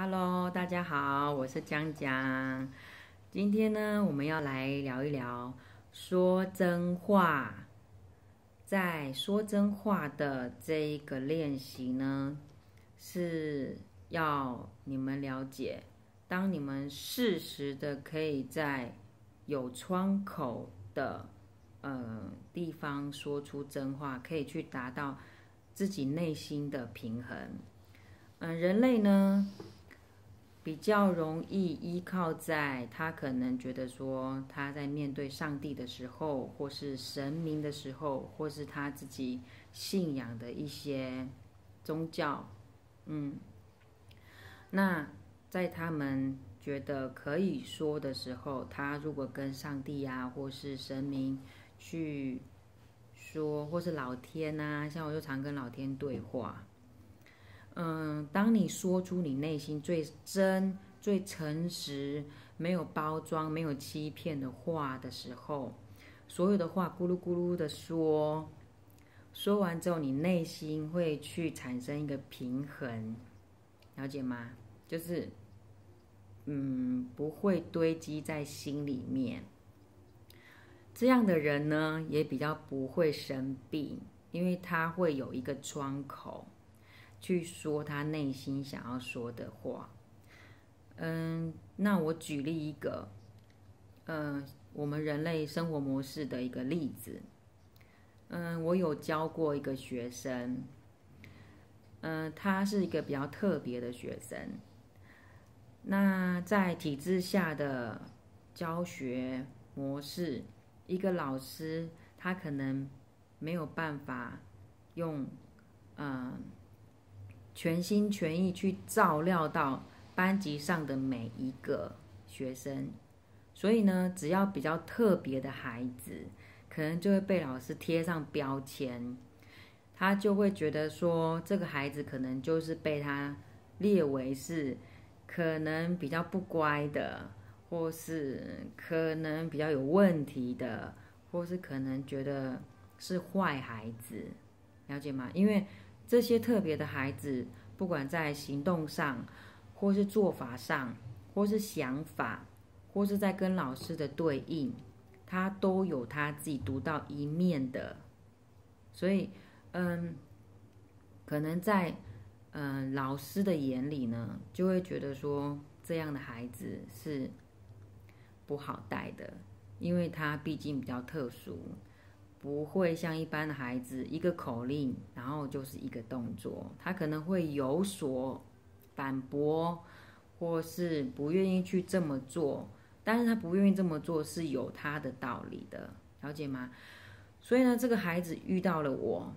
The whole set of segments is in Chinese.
Hello，大家好，我是江江。今天呢，我们要来聊一聊说真话。在说真话的这一个练习呢，是要你们了解，当你们适时的可以在有窗口的呃地方说出真话，可以去达到自己内心的平衡。嗯，人类呢？比较容易依靠在他可能觉得说他在面对上帝的时候，或是神明的时候，或是他自己信仰的一些宗教，嗯，那在他们觉得可以说的时候，他如果跟上帝呀，或是神明去说，或是老天呐，像我就常跟老天对话。嗯，当你说出你内心最真、最诚实、没有包装、没有欺骗的话的时候，所有的话咕噜咕噜的说，说完之后，你内心会去产生一个平衡，了解吗？就是，嗯，不会堆积在心里面。这样的人呢，也比较不会生病，因为他会有一个窗口。去说他内心想要说的话。嗯，那我举例一个，嗯，我们人类生活模式的一个例子。嗯，我有教过一个学生，嗯，他是一个比较特别的学生。那在体制下的教学模式，一个老师他可能没有办法用，嗯。全心全意去照料到班级上的每一个学生，所以呢，只要比较特别的孩子，可能就会被老师贴上标签，他就会觉得说，这个孩子可能就是被他列为是可能比较不乖的，或是可能比较有问题的，或是可能觉得是坏孩子，了解吗？因为。这些特别的孩子，不管在行动上，或是做法上，或是想法，或是在跟老师的对应，他都有他自己独到一面的。所以，嗯，可能在，嗯，老师的眼里呢，就会觉得说这样的孩子是不好带的，因为他毕竟比较特殊。不会像一般的孩子，一个口令，然后就是一个动作。他可能会有所反驳，或是不愿意去这么做。但是他不愿意这么做是有他的道理的，了解吗？所以呢，这个孩子遇到了我，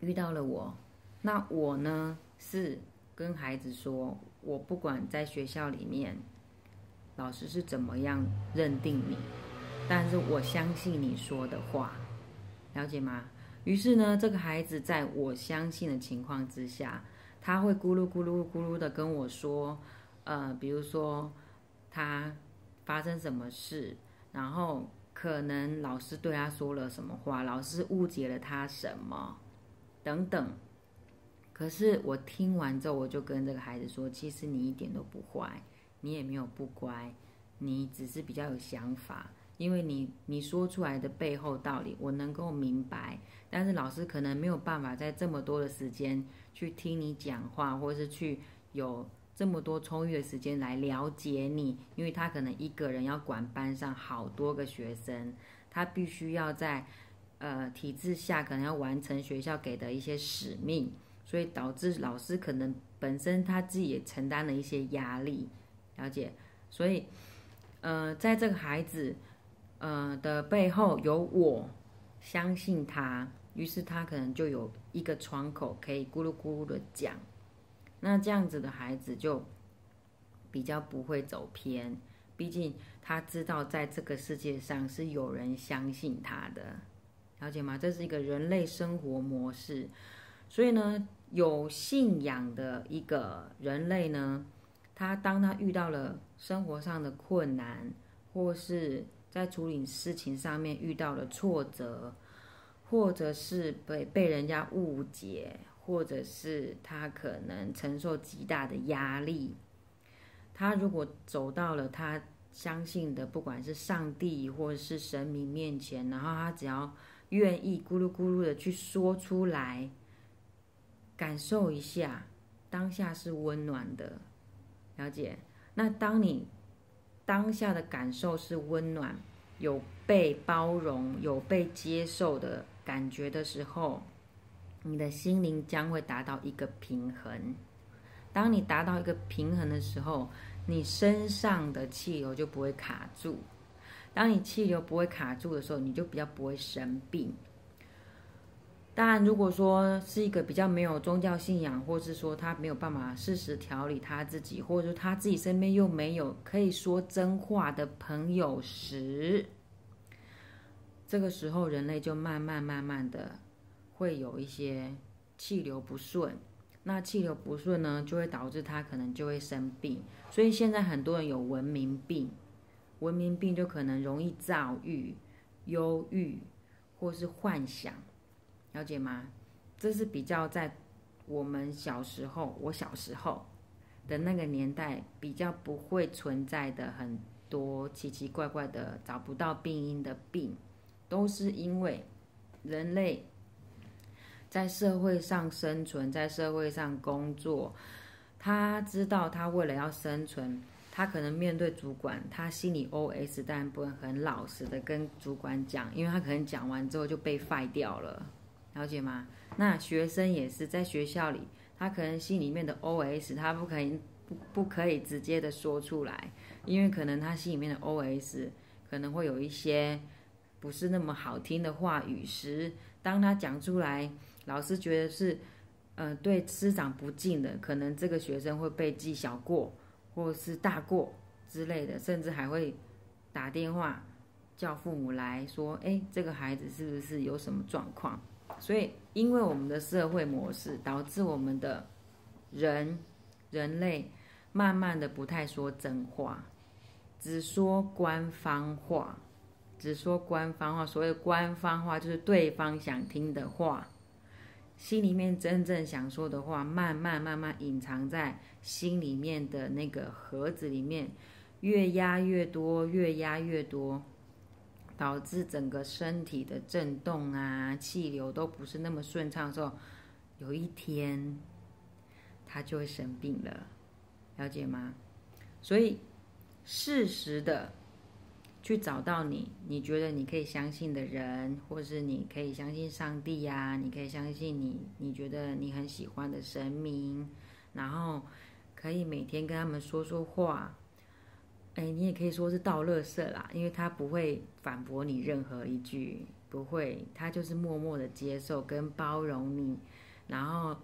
遇到了我，那我呢是跟孩子说，我不管在学校里面，老师是怎么样认定你。但是我相信你说的话，了解吗？于是呢，这个孩子在我相信的情况之下，他会咕噜咕噜咕噜的跟我说，呃，比如说他发生什么事，然后可能老师对他说了什么话，老师误解了他什么等等。可是我听完之后，我就跟这个孩子说，其实你一点都不坏，你也没有不乖，你只是比较有想法。因为你你说出来的背后道理，我能够明白，但是老师可能没有办法在这么多的时间去听你讲话，或者是去有这么多充裕的时间来了解你，因为他可能一个人要管班上好多个学生，他必须要在呃体制下可能要完成学校给的一些使命，所以导致老师可能本身他自己也承担了一些压力，了解？所以呃，在这个孩子。呃的背后有我相信他，于是他可能就有一个窗口可以咕噜咕噜的讲。那这样子的孩子就比较不会走偏，毕竟他知道在这个世界上是有人相信他的，了解吗？这是一个人类生活模式。所以呢，有信仰的一个人类呢，他当他遇到了生活上的困难或是。在处理事情上面遇到了挫折，或者是被被人家误解，或者是他可能承受极大的压力。他如果走到了他相信的，不管是上帝或者是神明面前，然后他只要愿意咕噜咕噜的去说出来，感受一下当下是温暖的。了解？那当你。当下的感受是温暖，有被包容、有被接受的感觉的时候，你的心灵将会达到一个平衡。当你达到一个平衡的时候，你身上的气流就不会卡住。当你气流不会卡住的时候，你就比较不会生病。但如果说是一个比较没有宗教信仰，或是说他没有办法适时调理他自己，或者说他自己身边又没有可以说真话的朋友时，这个时候人类就慢慢慢慢的会有一些气流不顺。那气流不顺呢，就会导致他可能就会生病。所以现在很多人有文明病，文明病就可能容易躁郁、忧郁，或是幻想。了解吗？这是比较在我们小时候，我小时候的那个年代比较不会存在的很多奇奇怪怪的找不到病因的病，都是因为人类在社会上生存，在社会上工作，他知道他为了要生存，他可能面对主管，他心里 OS，但不会很老实的跟主管讲，因为他可能讲完之后就被废掉了。了解吗？那学生也是在学校里，他可能心里面的 O S，他不可以不不可以直接的说出来，因为可能他心里面的 O S 可能会有一些不是那么好听的话语时，当他讲出来，老师觉得是，呃，对师长不敬的，可能这个学生会被记小过，或是大过之类的，甚至还会打电话叫父母来说，哎，这个孩子是不是有什么状况？所以，因为我们的社会模式导致我们的人、人类慢慢的不太说真话，只说官方话，只说官方话。所谓官方话，就是对方想听的话，心里面真正想说的话，慢慢慢慢隐藏在心里面的那个盒子里面，越压越多，越压越多。导致整个身体的震动啊，气流都不是那么顺畅的时候，有一天他就会生病了，了解吗？所以适时的去找到你，你觉得你可以相信的人，或是你可以相信上帝呀，你可以相信你你觉得你很喜欢的神明，然后可以每天跟他们说说话。哎，你也可以说是倒乐色啦，因为他不会反驳你任何一句，不会，他就是默默的接受跟包容你，然后，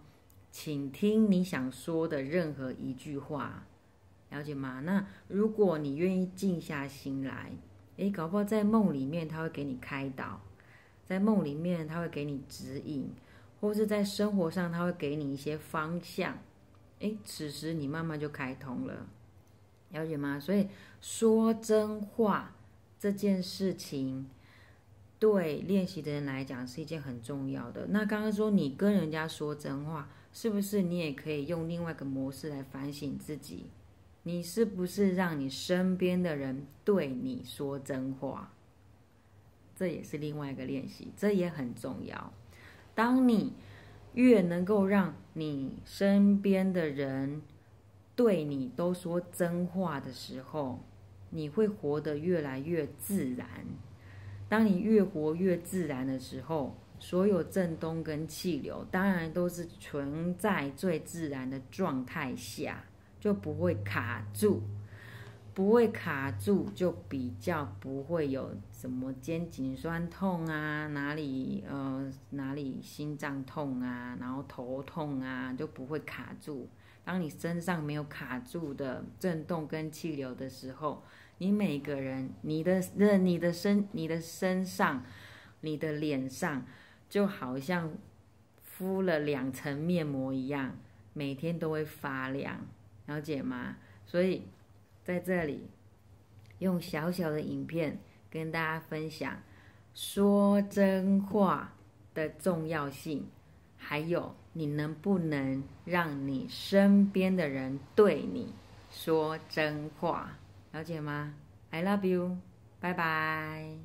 请听你想说的任何一句话，了解吗？那如果你愿意静下心来，哎，搞不好在梦里面他会给你开导，在梦里面他会给你指引，或是在生活上他会给你一些方向，哎，此时你慢慢就开通了。了解吗？所以说真话这件事情，对练习的人来讲是一件很重要的。那刚刚说你跟人家说真话，是不是你也可以用另外一个模式来反省自己？你是不是让你身边的人对你说真话？这也是另外一个练习，这也很重要。当你越能够让你身边的人，对你都说真话的时候，你会活得越来越自然。当你越活越自然的时候，所有震动跟气流当然都是存在最自然的状态下，就不会卡住。不会卡住，就比较不会有什么肩颈酸痛啊，哪里呃哪里心脏痛啊，然后头痛啊，就不会卡住。当你身上没有卡住的震动跟气流的时候，你每个人、你的、那、你的身、你的身上、你的脸上，就好像敷了两层面膜一样，每天都会发凉，了解吗？所以在这里，用小小的影片跟大家分享说真话的重要性，还有。你能不能让你身边的人对你说真话？了解吗？I love you，拜拜。